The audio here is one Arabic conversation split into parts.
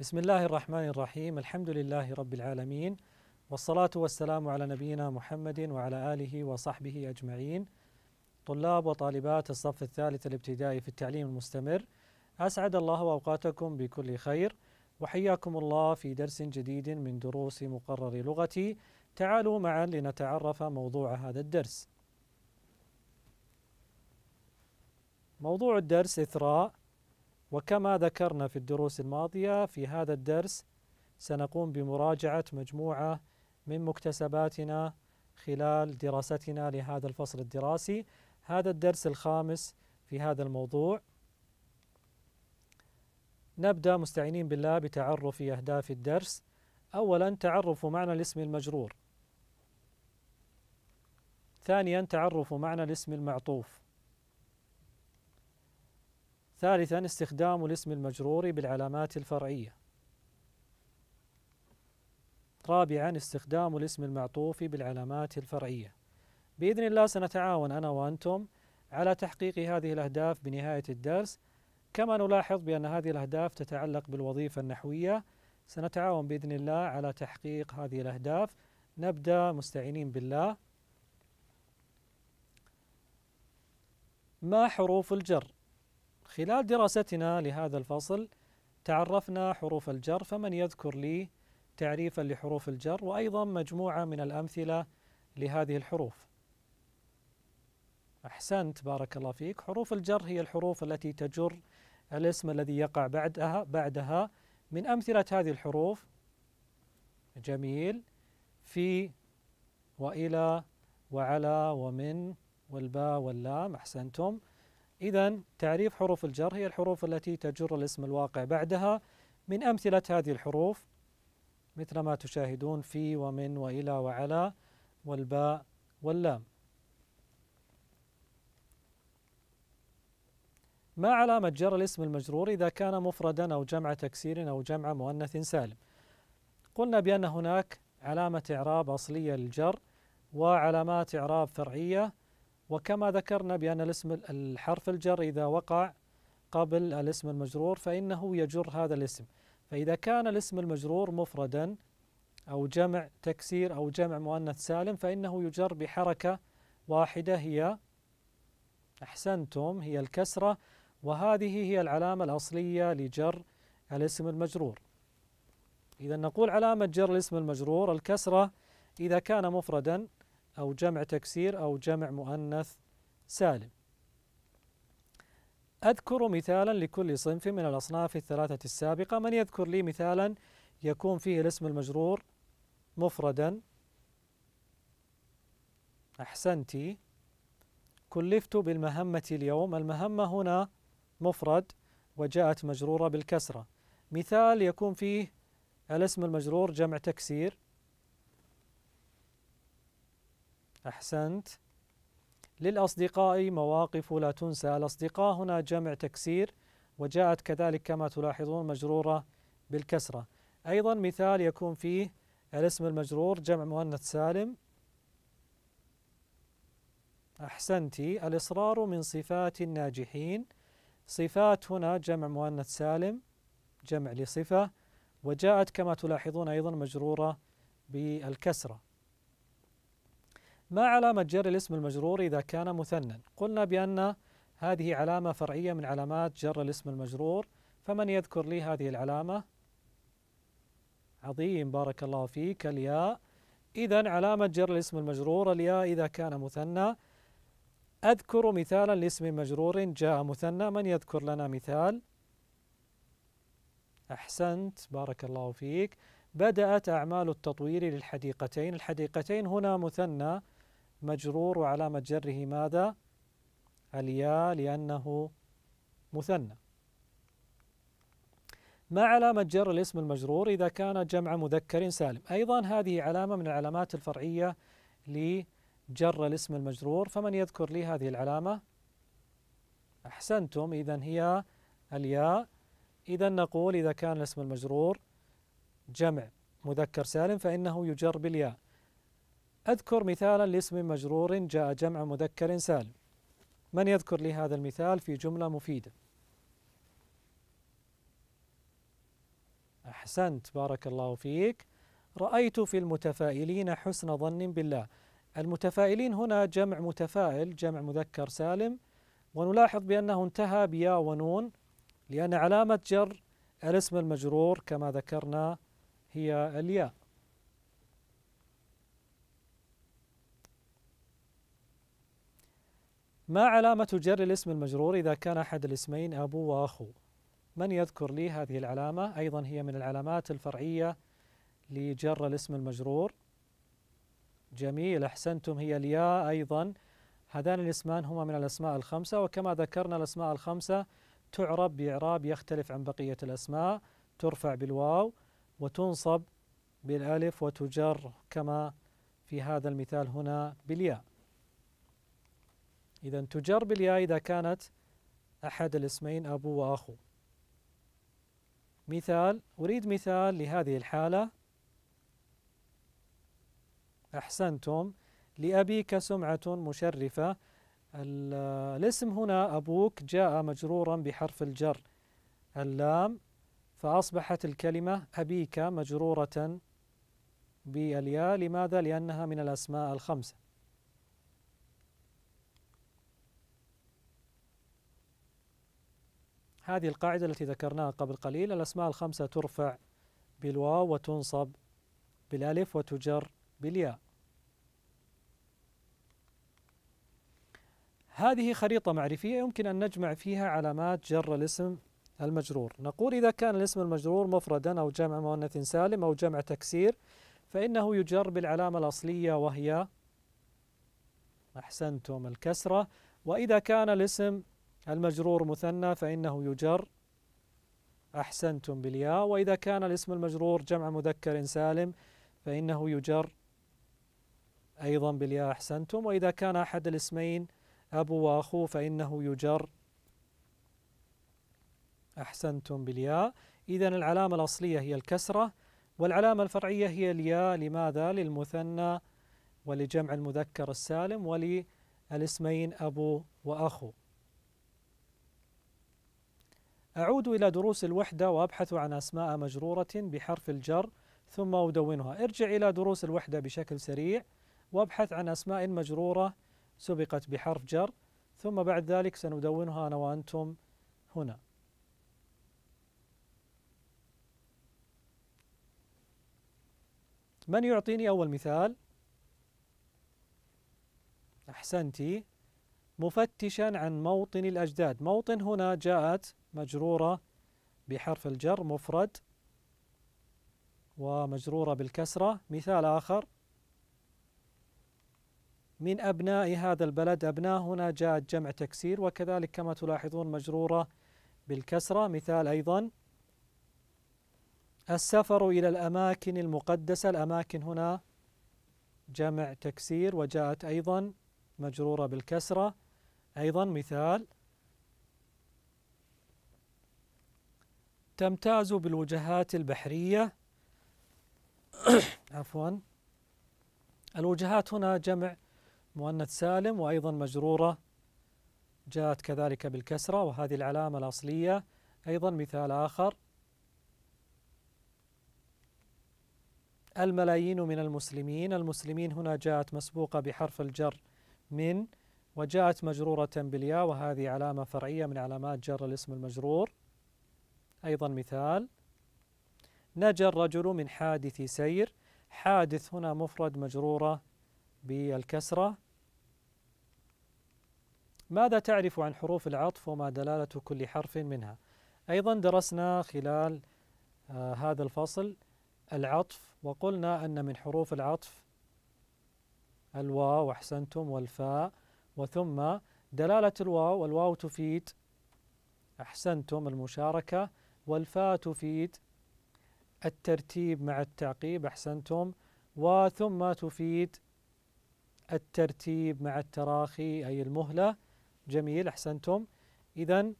بسم الله الرحمن الرحيم الحمد لله رب العالمين والصلاة والسلام على نبينا محمد وعلى آله وصحبه أجمعين طلاب وطالبات الصف الثالث الابتدائي في التعليم المستمر أسعد الله أوقاتكم بكل خير وحياكم الله في درس جديد من دروس مقرر لغتي تعالوا معا لنتعرف موضوع هذا الدرس موضوع الدرس إثراء وكما ذكرنا في الدروس الماضية في هذا الدرس سنقوم بمراجعة مجموعة من مكتسباتنا خلال دراستنا لهذا الفصل الدراسي هذا الدرس الخامس في هذا الموضوع نبدأ مستعينين بالله بتعرف أهداف الدرس أولا تعرف معنى الاسم المجرور ثانيا تعرف معنى الاسم المعطوف ثالثا استخدام الاسم المجرور بالعلامات الفرعية رابعا استخدام الاسم المعطوف بالعلامات الفرعية بإذن الله سنتعاون أنا وأنتم على تحقيق هذه الأهداف بنهاية الدرس كما نلاحظ بأن هذه الأهداف تتعلق بالوظيفة النحوية سنتعاون بإذن الله على تحقيق هذه الأهداف نبدأ مستعينين بالله ما حروف الجر خلال دراستنا لهذا الفصل تعرفنا حروف الجر فمن يذكر لي تعريفا لحروف الجر وأيضا مجموعة من الأمثلة لهذه الحروف أحسنت بارك الله فيك حروف الجر هي الحروف التي تجر الاسم الذي يقع بعدها بعدها من أمثلة هذه الحروف جميل في وإلى وعلى ومن والباء واللام أحسنتم إذا تعريف حروف الجر هي الحروف التي تجر الاسم الواقع بعدها من أمثلة هذه الحروف مثل ما تشاهدون في ومن وإلى وعلى والباء واللام ما علامة جر الاسم المجرور إذا كان مفردا أو جمع تكسير أو جمع مؤنث سالم قلنا بأن هناك علامة إعراب أصلية للجر وعلامات إعراب فرعية وكما ذكرنا بأن الاسم الحرف الجر إذا وقع قبل الاسم المجرور فإنه يجر هذا الاسم فإذا كان الاسم المجرور مفردا أو جمع تكسير أو جمع مؤنث سالم فإنه يجر بحركة واحدة هي أحسنتم هي الكسرة وهذه هي العلامة الأصلية لجر الاسم المجرور إذا نقول علامة جر الاسم المجرور الكسرة إذا كان مفردا أو جمع تكسير أو جمع مؤنث سالم أذكر مثالا لكل صنف من الأصناف الثلاثة السابقة من يذكر لي مثالا يكون فيه الاسم المجرور مفردا أحسنتِ كلفت بالمهمة اليوم المهمة هنا مفرد وجاءت مجرورة بالكسرة مثال يكون فيه الاسم المجرور جمع تكسير أحسنت للأصدقاء مواقف لا تنسى الأصدقاء هنا جمع تكسير وجاءت كذلك كما تلاحظون مجرورة بالكسرة أيضا مثال يكون فيه الاسم المجرور جمع مؤنث سالم أحسنت الإصرار من صفات الناجحين صفات هنا جمع مؤنث سالم جمع لصفة وجاءت كما تلاحظون أيضا مجرورة بالكسرة ما علامة جر الاسم المجرور إذا كان مثنى؟ قلنا بأن هذه علامة فرعية من علامات جر الاسم المجرور فمن يذكر لي هذه العلامة؟ عظيم بارك الله فيك الياء إذا علامة جر الاسم المجرور الياء إذا كان مثنى أذكر مثالا لاسم مجرور جاء مثنى من يذكر لنا مثال؟ أحسنت بارك الله فيك بدأت أعمال التطوير للحديقتين الحديقتين هنا مثنى مجرور وعلامة جره ماذا الياء لأنه مثنى ما علامة جر الاسم المجرور إذا كان جمع مذكر سالم أيضا هذه علامة من العلامات الفرعية لجر الاسم المجرور فمن يذكر لي هذه العلامة أحسنتم إذا هي الياء إذا نقول إذا كان الاسم المجرور جمع مذكر سالم فإنه يجر بالياء أذكر مثالا لاسم مجرور جاء جمع مذكر سالم من يذكر لي هذا المثال في جملة مفيدة أحسنت بارك الله فيك رأيت في المتفائلين حسن ظن بالله المتفائلين هنا جمع متفائل جمع مذكر سالم ونلاحظ بأنه انتهى بيا ونون لأن علامة جر الاسم المجرور كما ذكرنا هي الياء ما علامة جر الاسم المجرور إذا كان أحد الاسمين أبو وأخو من يذكر لي هذه العلامة أيضا هي من العلامات الفرعية لجر الاسم المجرور جميل أحسنتم هي الياء أيضا هذان الاسمان هما من الأسماء الخمسة وكما ذكرنا الأسماء الخمسة تعرب بإعراب يختلف عن بقية الأسماء ترفع بالواو وتنصب بالألف وتجر كما في هذا المثال هنا بالياء إذا تجر بالياء إذا كانت أحد الاسمين أبو وأخو مثال أريد مثال لهذه الحالة أحسنتم لأبيك سمعة مشرفة الاسم هنا أبوك جاء مجرورا بحرف الجر اللام فأصبحت الكلمة أبيك مجرورة بالياء لماذا؟ لأنها من الأسماء الخمسة هذه القاعدة التي ذكرناها قبل قليل الأسماء الخمسة ترفع بالواو وتنصب بالألف وتجر بالياء هذه خريطة معرفية يمكن أن نجمع فيها علامات جر الاسم المجرور نقول إذا كان الاسم المجرور مفردا أو جمع مؤنث سالم أو جمع تكسير فإنه يجر بالعلامة الأصلية وهي أحسنتم الكسرة وإذا كان الاسم المجرور مثنى فإنه يجر أحسنتم بالياء وإذا كان الاسم المجرور جمع مذكر سالم فإنه يجر أيضا بالياء أحسنتم وإذا كان أحد الاسمين أبو وأخو فإنه يجر أحسنتم بالياء إذا العلامة الأصلية هي الكسرة والعلامة الفرعية هي الياء لماذا للمثنى ولجمع المذكر السالم وللاسمين أبو وأخو أعود إلى دروس الوحدة وأبحث عن أسماء مجرورة بحرف الجر ثم أدونها ارجع إلى دروس الوحدة بشكل سريع وابحث عن أسماء مجرورة سبقت بحرف جر ثم بعد ذلك سندونها أنا وأنتم هنا من يعطيني أول مثال؟ أحسنتي مفتشا عن موطن الأجداد موطن هنا جاءت مجرورة بحرف الجر مفرد ومجرورة بالكسرة مثال آخر من أبناء هذا البلد أبناء هنا جاءت جمع تكسير وكذلك كما تلاحظون مجرورة بالكسرة مثال أيضا السفر إلى الأماكن المقدسة الأماكن هنا جمع تكسير وجاءت أيضا مجرورة بالكسرة أيضا مثال تمتاز بالوجهات البحرية عفوا الوجهات هنا جمع مؤنث سالم وأيضا مجرورة جاءت كذلك بالكسرة وهذه العلامة الأصلية أيضا مثال آخر الملايين من المسلمين المسلمين هنا جاءت مسبوقة بحرف الجر من وجاءت مجرورة بالياء وهذه علامة فرعية من علامات جر الاسم المجرور أيضا مثال نجا الرجل من حادث سير حادث هنا مفرد مجرورة بالكسرة ماذا تعرف عن حروف العطف وما دلالة كل حرف منها أيضا درسنا خلال آه هذا الفصل العطف وقلنا أن من حروف العطف الواو أحسنتم والفاء وثم دلالة الواو والواو تفيد أحسنتم المشاركة والفاء تفيد الترتيب مع التعقيب أحسنتم وثم تفيد الترتيب مع التراخي أي المهلة جميل أحسنتم إذا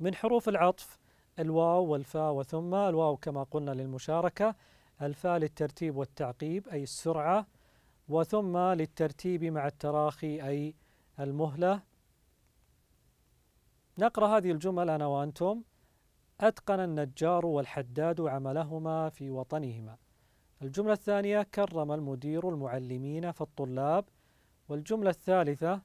من حروف العطف الواو والفاء وثم الواو كما قلنا للمشاركة الفاء للترتيب والتعقيب أي السرعة وثم للترتيب مع التراخي أي المهلة نقرأ هذه الجمل أنا وأنتم أتقن النجار والحداد عملهما في وطنهما الجملة الثانية كرم المدير المعلمين فالطلاب والجملة الثالثة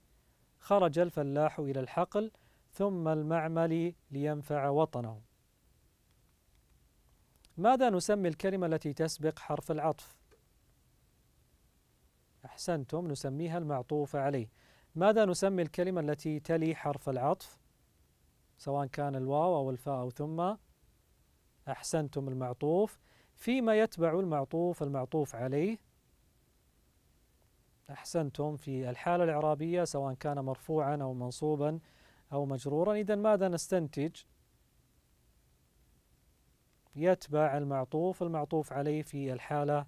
خرج الفلاح إلى الحقل ثم المعمل لينفع وطنه ماذا نسمي الكلمة التي تسبق حرف العطف؟ أحسنتم نسميها المعطوف عليه ماذا نسمي الكلمة التي تلي حرف العطف سواء كان الواو أو الفاء أو ثم أحسنتم المعطوف فيما يتبع المعطوف المعطوف عليه أحسنتم في الحالة الإعرابية سواء كان مرفوعا أو منصوبا أو مجرورا إذا ماذا نستنتج يتبع المعطوف المعطوف عليه في الحالة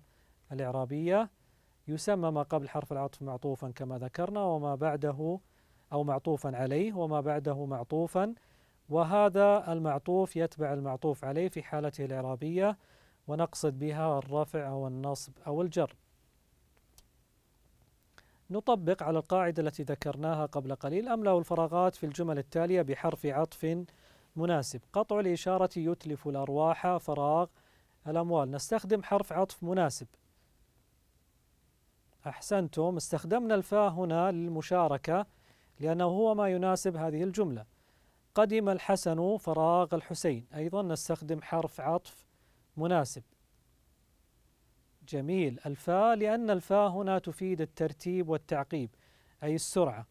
الإعرابية يسمى ما قبل حرف العطف معطوفا كما ذكرنا وما بعده أو معطوفا عليه وما بعده معطوفا وهذا المعطوف يتبع المعطوف عليه في حالته الإعرابية ونقصد بها الرفع أو النصب أو الجر نطبق على القاعدة التي ذكرناها قبل قليل أملأ الفراغات في الجمل التالية بحرف عطف مناسب قطع الإشارة يتلف الأرواح فراغ الأموال نستخدم حرف عطف مناسب أحسنتم استخدمنا الفاء هنا للمشاركة لأنه هو ما يناسب هذه الجملة قدم الحسن فراغ الحسين أيضا نستخدم حرف عطف مناسب جميل الفاء لأن الفاء هنا تفيد الترتيب والتعقيب أي السرعة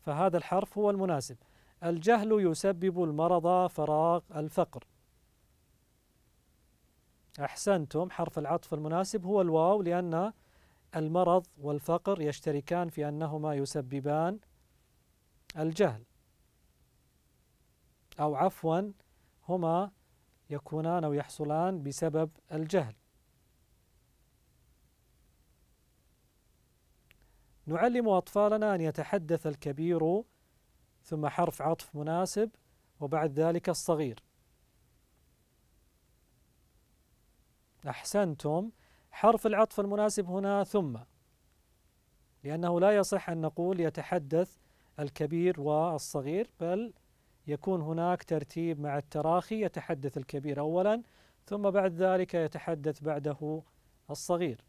فهذا الحرف هو المناسب الجهل يسبب المرض فراغ الفقر أحسنتم حرف العطف المناسب هو الواو لأن المرض والفقر يشتركان في أنهما يسببان الجهل أو عفوا هما يكونان أو يحصلان بسبب الجهل نعلم أطفالنا أن يتحدث الكبير ثم حرف عطف مناسب وبعد ذلك الصغير أحسنتم حرف العطف المناسب هنا ثم لأنه لا يصح أن نقول يتحدث الكبير والصغير بل يكون هناك ترتيب مع التراخي يتحدث الكبير أولا ثم بعد ذلك يتحدث بعده الصغير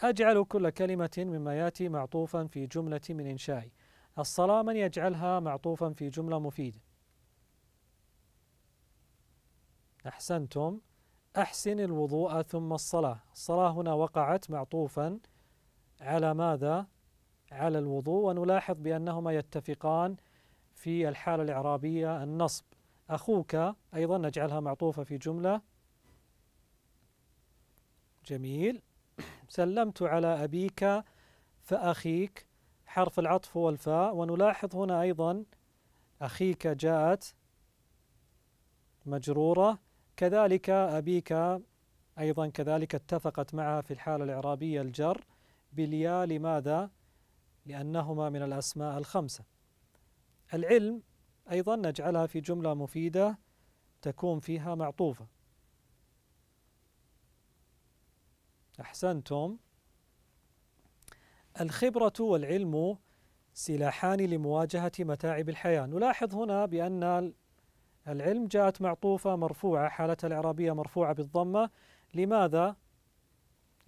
أجعل كل كلمة مما يأتي معطوفا في جملة من إنشائي الصلاة من يجعلها معطوفا في جملة مفيدة أحسنتم أحسن الوضوء ثم الصلاة الصلاة هنا وقعت معطوفا على ماذا؟ على الوضوء ونلاحظ بأنهما يتفقان في الحالة الإعرابية النصب أخوك أيضا نجعلها معطوفة في جملة جميل سلمت على أبيك فأخيك حرف العطف هو الفاء ونلاحظ هنا أيضا أخيك جاءت مجرورة كذلك أبيك أيضا كذلك اتفقت معها في الحالة الإعرابية الجر بالياء لماذا؟ لأنهما من الأسماء الخمسة العلم أيضا نجعلها في جملة مفيدة تكون فيها معطوفة أحسنتم الخبرة والعلم سلاحان لمواجهة متاعب الحياة نلاحظ هنا بأن العلم جاءت معطوفة مرفوعة حالتها الإعرابية مرفوعة بالضمة لماذا؟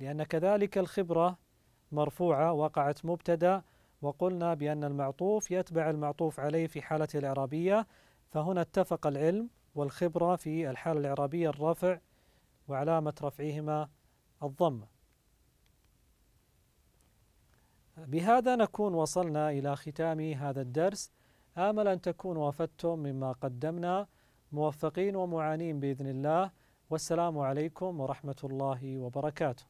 لأن كذلك الخبرة مرفوعة وقعت مبتدأ وقلنا بأن المعطوف يتبع المعطوف عليه في حالته الإعرابية فهنا اتفق العلم والخبرة في الحالة الإعرابية الرفع وعلامة رفعهما الضمة بهذا نكون وصلنا إلى ختام هذا الدرس آمل أن تكونوا وفدتم مما قدمنا موفقين ومعانين بإذن الله والسلام عليكم ورحمة الله وبركاته